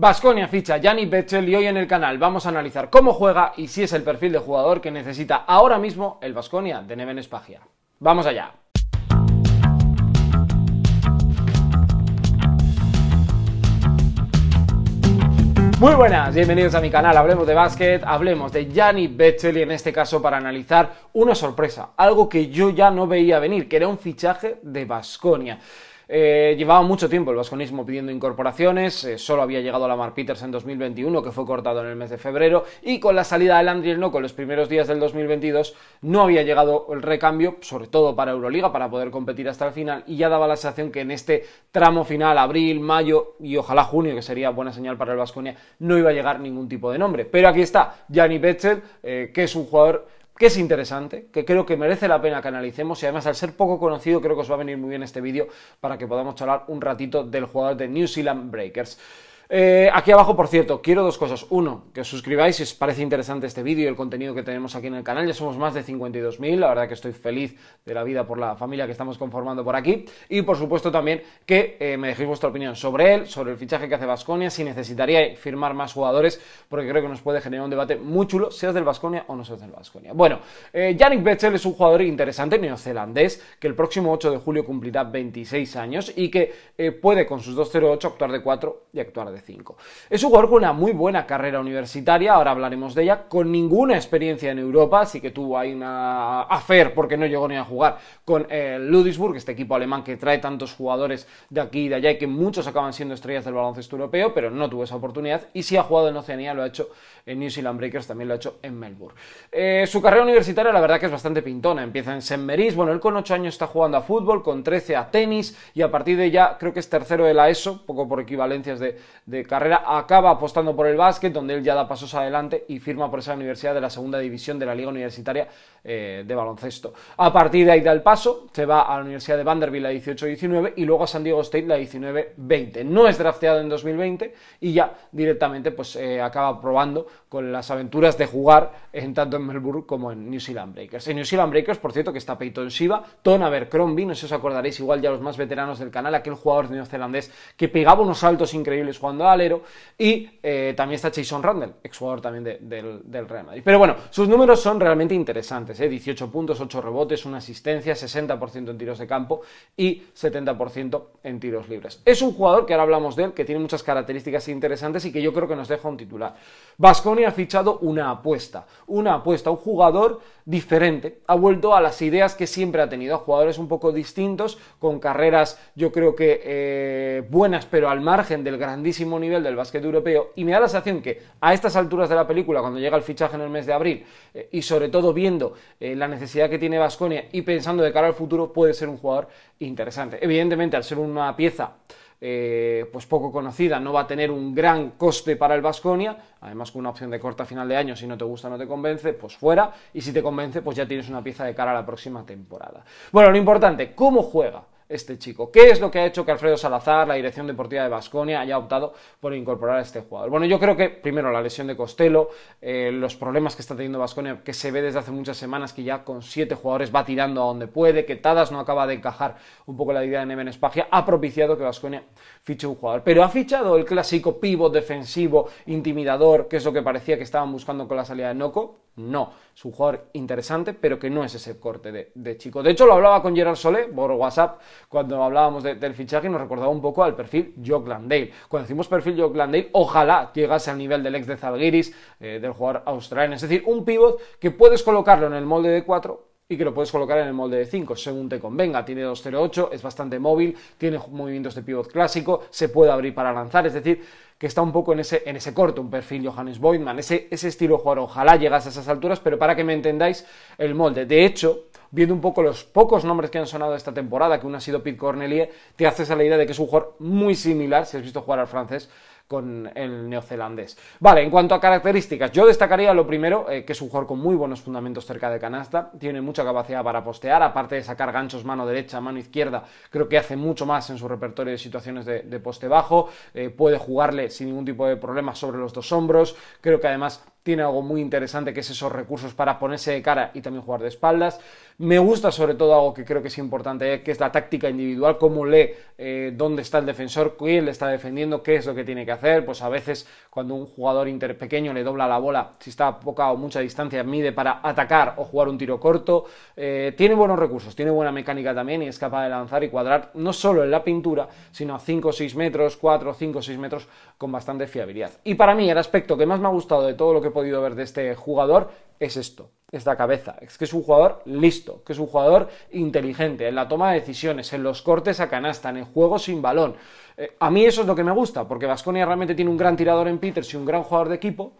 Basconia ficha Yanni Betzel y hoy en el canal vamos a analizar cómo juega y si es el perfil de jugador que necesita ahora mismo el Basconia de Neven Espagia. ¡Vamos allá! Muy buenas, bienvenidos a mi canal Hablemos de Básquet, hablemos de Gianni Betzel y en este caso para analizar una sorpresa, algo que yo ya no veía venir, que era un fichaje de Basconia. Eh, llevaba mucho tiempo el vasconismo pidiendo incorporaciones, eh, solo había llegado a Lamar Peters en 2021, que fue cortado en el mes de febrero, y con la salida de Landry Noco con los primeros días del 2022 no había llegado el recambio, sobre todo para Euroliga, para poder competir hasta el final, y ya daba la sensación que en este tramo final, abril, mayo y ojalá junio, que sería buena señal para el Vasconia, no iba a llegar ningún tipo de nombre. Pero aquí está, Gianni Betzel, eh, que es un jugador que es interesante, que creo que merece la pena que analicemos y además al ser poco conocido creo que os va a venir muy bien este vídeo para que podamos charlar un ratito del jugador de New Zealand Breakers. Eh, aquí abajo, por cierto, quiero dos cosas. Uno, que os suscribáis si os parece interesante este vídeo y el contenido que tenemos aquí en el canal. Ya somos más de 52.000, la verdad que estoy feliz de la vida por la familia que estamos conformando por aquí. Y por supuesto también que eh, me dejéis vuestra opinión sobre él, sobre el fichaje que hace Basconia, si necesitaría firmar más jugadores, porque creo que nos puede generar un debate muy chulo, seas del Basconia o no seas del Basconia. Bueno, eh, Yannick Betzel es un jugador interesante neozelandés que el próximo 8 de julio cumplirá 26 años y que puede con sus 2.08 actuar de 4 y actuar de es un jugador con una muy buena carrera universitaria, ahora hablaremos de ella, con ninguna experiencia en Europa, así que tuvo ahí una afer porque no llegó ni a jugar con el Ludisburg, este equipo alemán que trae tantos jugadores de aquí y de allá y que muchos acaban siendo estrellas del baloncesto europeo, pero no tuvo esa oportunidad y si ha jugado en Oceanía lo ha hecho en New Zealand Breakers, también lo ha hecho en Melbourne. Eh, su carrera universitaria la verdad que es bastante pintona, empieza en Saint bueno, él con 8 años está jugando a fútbol, con 13 a tenis y a partir de ya creo que es tercero de la ESO, poco por equivalencias de, de carrera, acaba apostando por el básquet, donde él ya da pasos adelante y firma por esa universidad de la segunda división de la Liga Universitaria eh, de Baloncesto. A partir de ahí da el paso, se va a la Universidad de Vanderbilt la 18-19 y luego a San Diego State la 19-20. No es drafteado en 2020 y ya directamente pues eh, acaba probando con las aventuras de jugar en tanto en Melbourne como en New Zealand Breakers. En New Zealand Breakers, por cierto, que está Peyton Shiva, Ton Crombie no sé si os acordaréis igual ya los más veteranos del canal, aquel jugador neozelandés que pegaba unos saltos increíbles jugando jugando alero, y eh, también está Jason Randall, exjugador también del, Real Madrid. Pero bueno, sus números son realmente interesantes, ¿eh? 18 puntos, 8 rebotes, una asistencia, 60% en tiros de campo y 70% en tiros libres. Es un jugador que ahora hablamos de él, que tiene muchas características interesantes y que yo creo que nos deja un titular. Vasconi ha fichado una apuesta, una apuesta, un jugador diferente, ha vuelto a las ideas que siempre ha tenido, a jugadores un poco distintos, con carreras yo creo que eh, buenas, pero al margen del grandísimo nivel del básquet europeo y me da la sensación que a estas alturas de la película, cuando llega el fichaje en el mes de abril eh, y sobre todo viendo eh, la necesidad que tiene Vasconia y pensando de cara al futuro, puede ser un jugador interesante. Evidentemente, al ser una pieza eh, pues poco conocida, no va a tener un gran coste para el Vasconia, además con una opción de corta final de año, si no te gusta, no te convence, pues fuera, y si te convence, pues ya tienes una pieza de cara a la próxima temporada. Bueno, lo importante, ¿cómo juega? este chico. ¿Qué es lo que ha hecho que Alfredo Salazar, la dirección deportiva de Basconia, haya optado por incorporar a este jugador? Bueno, yo creo que primero la lesión de Costello, eh, los problemas que está teniendo Basconia, que se ve desde hace muchas semanas que ya con siete jugadores va tirando a donde puede, que Tadas no acaba de encajar un poco la idea de Neven Espagia, ha propiciado que Basconia fiche un jugador. Pero ha fichado el clásico pivo, defensivo, intimidador, que es lo que parecía que estaban buscando con la salida de Noco. No, es un jugador interesante, pero que no es ese corte de, de chico. De hecho, lo hablaba con Gerard Solé por WhatsApp cuando hablábamos del fichaje nos recordaba un poco al perfil Jock Landale. Cuando decimos perfil Jock Landale, ojalá llegase al nivel del ex de Zalgiris, eh, del jugador australiano. Es decir, un pivot que puedes colocarlo en el molde de 4, y que lo puedes colocar en el molde de 5 según te convenga. Tiene 208, es bastante móvil, tiene movimientos de pivot clásico, se puede abrir para lanzar, es decir, que está un poco en ese, en ese corto, un perfil Johannes Boydman, ese, estilo de Ojalá llegas a esas alturas, pero para que me entendáis, el molde. De hecho, viendo un poco los pocos nombres que han sonado esta temporada, que uno ha sido Pete Cornelier, te haces a la idea de que es un jugador muy similar, si has visto jugar al francés, con el neozelandés. Vale, en cuanto a características, yo destacaría lo primero, eh, que es un jugador con muy buenos fundamentos cerca de canasta, tiene mucha capacidad para postear, aparte de sacar ganchos mano derecha, mano izquierda, creo que hace mucho más en su repertorio de situaciones de, poste bajo, eh, puede jugarle sin ningún tipo de problema sobre los dos hombros, creo que además tiene algo muy interesante que es esos recursos para ponerse de cara y también jugar de espaldas. Me gusta sobre todo algo que creo que es importante, eh, que es la táctica individual, cómo lee eh, dónde está el defensor, quién le está defendiendo, qué es lo que tiene que hacer. Pues a veces cuando un jugador interpequeño pequeño le dobla la bola, si está a poca o mucha distancia, mide para atacar o jugar un tiro corto. Eh, tiene buenos recursos, tiene buena mecánica también y es capaz de lanzar y cuadrar no solo en la pintura, sino a 5 o 6 metros, 4, 5 o 6 metros con bastante fiabilidad. Y para mí el aspecto que más me ha gustado de todo lo que podido ver de este jugador es esto, esta cabeza. Es que es un jugador listo, que es un jugador inteligente en la toma de decisiones, en los cortes a canasta, en el juego sin balón. Eh, a mí eso es lo que me gusta, porque Vasconia realmente tiene un gran tirador en Peters y un gran jugador de equipo.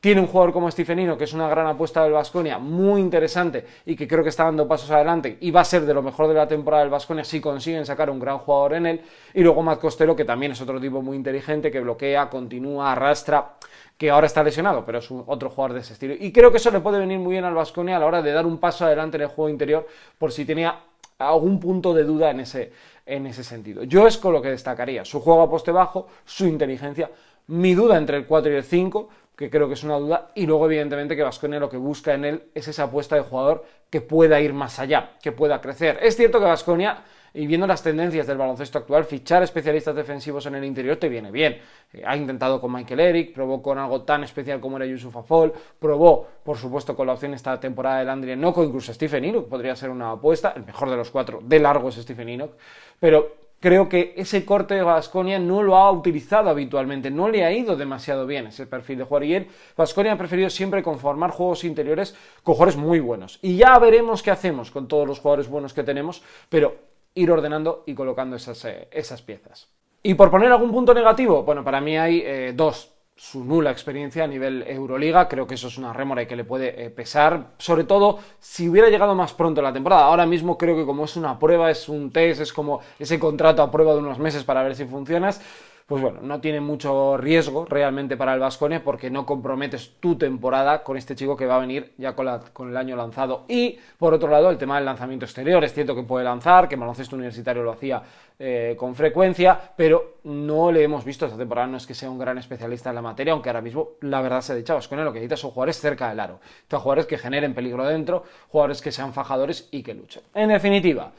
Tiene un jugador como Stephenino, que es una gran apuesta del Vasconia, muy interesante y que creo que está dando pasos adelante y va a ser de lo mejor de la temporada del Vasconia si consiguen sacar un gran jugador en él. Y luego Matt Costero que también es otro tipo muy inteligente, que bloquea, continúa, arrastra, que ahora está lesionado, pero es otro jugador de ese estilo. Y creo que eso le puede venir muy bien al Vasconia a la hora de dar un paso adelante en el juego interior, por si tenía algún punto de duda en ese, en ese sentido. Yo es con lo que destacaría su juego a poste bajo, su inteligencia, mi duda entre el 4 y el 5, que creo que es una duda, y luego evidentemente que Vasconia lo que busca en él es esa apuesta de jugador que pueda ir más allá, que pueda crecer. Es cierto que Vasconia y viendo las tendencias del baloncesto actual, fichar especialistas defensivos en el interior te viene bien. Eh, ha intentado con Michael Eric, probó con algo tan especial como era Yusuf Afol, probó, por supuesto, con la opción esta temporada de Landry Noco, incluso Stephen Enoch podría ser una apuesta, el mejor de los cuatro, de largo es Stephen Enoch, pero creo que ese corte de Vasconia no lo ha utilizado habitualmente, no le ha ido demasiado bien ese perfil de jugador. Y él, Vasconia ha preferido siempre conformar juegos interiores con jugadores muy buenos. Y ya veremos qué hacemos con todos los jugadores buenos que tenemos, pero ir ordenando y colocando eh, esas, piezas. Y por poner algún punto negativo, bueno, para mí hay eh, dos. Su nula experiencia a nivel Euroliga, creo que eso es una rémora y que le puede eh, pesar, sobre todo si hubiera llegado más pronto la temporada. Ahora mismo creo que como es una prueba, es un test, es como ese contrato a prueba de unos meses para ver si funcionas, pues bueno, no tiene mucho riesgo realmente para el Vasconia porque no comprometes tu temporada con este chico que va a venir ya con, el año lanzado. Y por otro lado, el tema del lanzamiento exterior. Es cierto que puede lanzar, que el baloncesto universitario lo hacía eh, con frecuencia, pero no le hemos visto esta temporada. No es que sea un gran especialista en la materia, aunque ahora mismo la verdad se ha dicho, lo que necesita son jugadores cerca del aro. jugadores que generen peligro dentro, jugadores que sean fajadores y que luchen. En definitiva.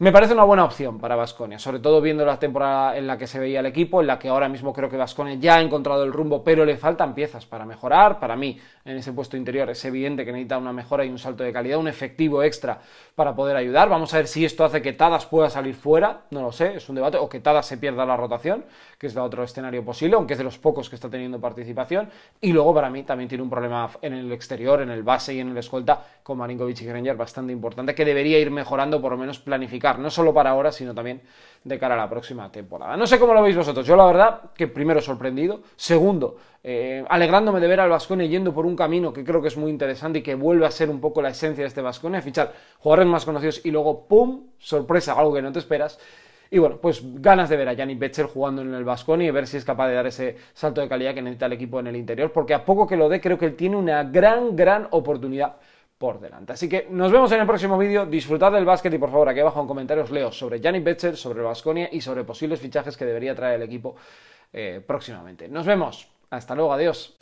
Me parece una buena opción para Vasconia, sobre todo viendo la temporada en la que se veía el equipo, en la que ahora mismo creo que Vasconia ya ha encontrado el rumbo, pero le faltan piezas para mejorar. Para mí, en ese puesto interior es evidente que necesita una mejora y un salto de calidad, un efectivo extra para poder ayudar. Vamos a ver si esto hace que Tadas pueda salir fuera, no lo sé, es un debate, o que Tadas se pierda la rotación, que es el otro escenario posible, aunque es de los pocos que está teniendo participación. Y luego, para mí, también tiene un problema en el exterior, en el base y en el escolta con Marinkovic y Granger bastante importante, que debería ir mejorando, por lo menos planificar no solo para ahora, sino también de cara a la próxima temporada. No sé cómo lo veis vosotros, yo la verdad que primero sorprendido, segundo, eh, alegrándome de ver al Bascone yendo por un camino que creo que es muy interesante y que vuelve a ser un poco la esencia de este A fichar jugadores más conocidos y luego, ¡pum!, sorpresa, algo que no te esperas. Y bueno, pues ganas de ver a Yannick Becher jugando en el Vasconi y ver si es capaz de dar ese salto de calidad que necesita el equipo en el interior, porque a poco que lo dé, creo que él tiene una gran, gran oportunidad por delante. Así que nos vemos en el próximo vídeo. Disfrutad del básquet y por favor aquí abajo en comentarios leo sobre Yannick Betzer, sobre Basconia y sobre posibles fichajes que debería traer el equipo eh, próximamente. Nos vemos. Hasta luego. Adiós.